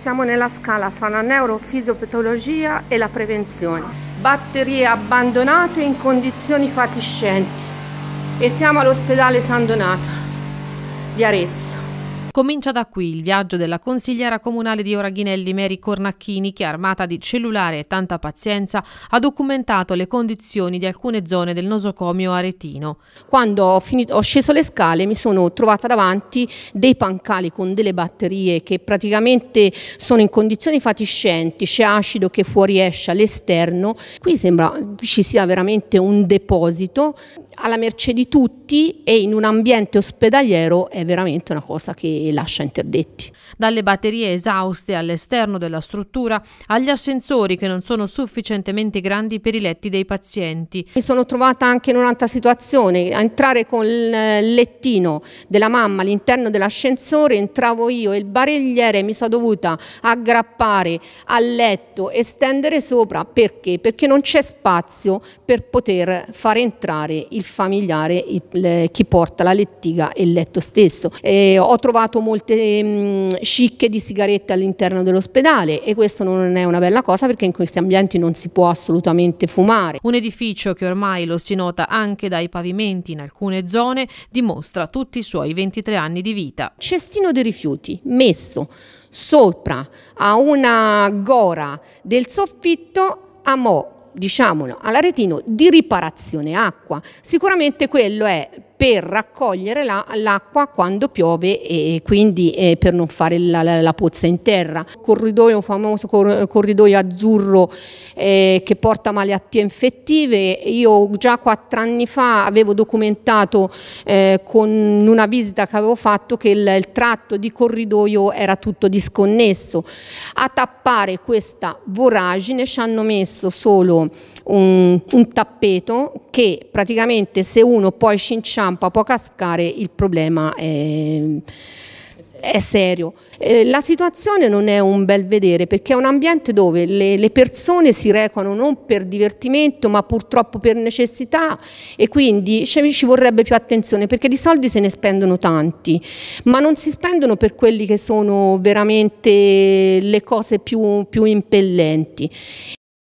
Siamo nella scala fra la neurofisiopatologia e la prevenzione. Batterie abbandonate in condizioni fatiscenti e siamo all'ospedale San Donato di Arezzo. Comincia da qui il viaggio della consigliera comunale di Oraghinelli Mary Cornacchini che armata di cellulare e tanta pazienza ha documentato le condizioni di alcune zone del nosocomio aretino. Quando ho, finito, ho sceso le scale mi sono trovata davanti dei pancali con delle batterie che praticamente sono in condizioni fatiscenti, c'è acido che fuoriesce all'esterno. Qui sembra ci sia veramente un deposito alla merce di tutti e in un ambiente ospedaliero è veramente una cosa che lascia interdetti dalle batterie esauste all'esterno della struttura agli ascensori che non sono sufficientemente grandi per i letti dei pazienti. Mi sono trovata anche in un'altra situazione, a entrare con il lettino della mamma all'interno dell'ascensore, entravo io e il barigliere mi sono dovuta aggrappare al letto e stendere sopra perché? Perché non c'è spazio per poter far entrare il familiare, il, chi porta la lettiga e il letto stesso. E ho trovato molte mm, scicche di sigarette all'interno dell'ospedale e questo non è una bella cosa perché in questi ambienti non si può assolutamente fumare. Un edificio che ormai lo si nota anche dai pavimenti in alcune zone dimostra tutti i suoi 23 anni di vita. Cestino dei rifiuti messo sopra a una gora del soffitto a mo' diciamolo, all'aretino di riparazione acqua. Sicuramente quello è per raccogliere l'acqua quando piove e quindi eh, per non fare la, la, la, pozza in terra. Corridoio, un famoso cor, corridoio azzurro eh, che porta malattie infettive. Io già quattro anni fa avevo documentato eh, con una visita che avevo fatto che il, il tratto di corridoio era tutto disconnesso. A tappare questa voragine ci hanno messo solo un, un tappeto che praticamente se uno poi ci inciampa può cascare il problema è, è serio. Eh, la situazione non è un bel vedere perché è un ambiente dove le, le, persone si recano non per divertimento ma purtroppo per necessità e quindi ci vorrebbe più attenzione perché di soldi se ne spendono tanti ma non si spendono per quelli che sono veramente le cose più, più impellenti.